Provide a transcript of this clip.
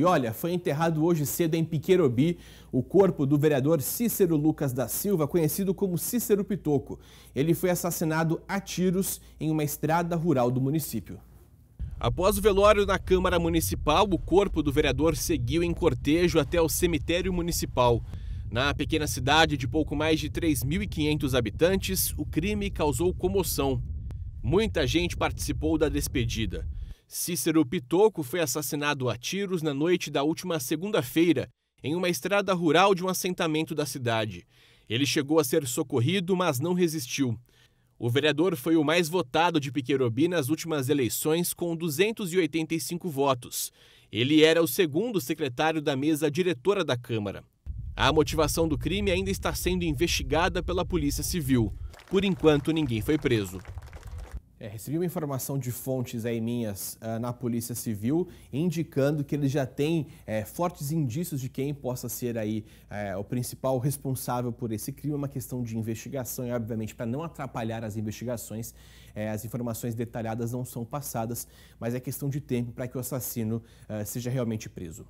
E olha, foi enterrado hoje cedo em Piqueirobi o corpo do vereador Cícero Lucas da Silva, conhecido como Cícero Pitoco. Ele foi assassinado a tiros em uma estrada rural do município. Após o velório na Câmara Municipal, o corpo do vereador seguiu em cortejo até o cemitério municipal. Na pequena cidade de pouco mais de 3.500 habitantes, o crime causou comoção. Muita gente participou da despedida. Cícero Pitoco foi assassinado a tiros na noite da última segunda-feira, em uma estrada rural de um assentamento da cidade. Ele chegou a ser socorrido, mas não resistiu. O vereador foi o mais votado de Piquerobi nas últimas eleições, com 285 votos. Ele era o segundo secretário da mesa diretora da Câmara. A motivação do crime ainda está sendo investigada pela Polícia Civil. Por enquanto, ninguém foi preso. É, recebi uma informação de fontes aí minhas uh, na Polícia Civil indicando que eles já têm é, fortes indícios de quem possa ser aí é, o principal responsável por esse crime. É uma questão de investigação e, obviamente, para não atrapalhar as investigações, é, as informações detalhadas não são passadas, mas é questão de tempo para que o assassino ah, seja realmente preso.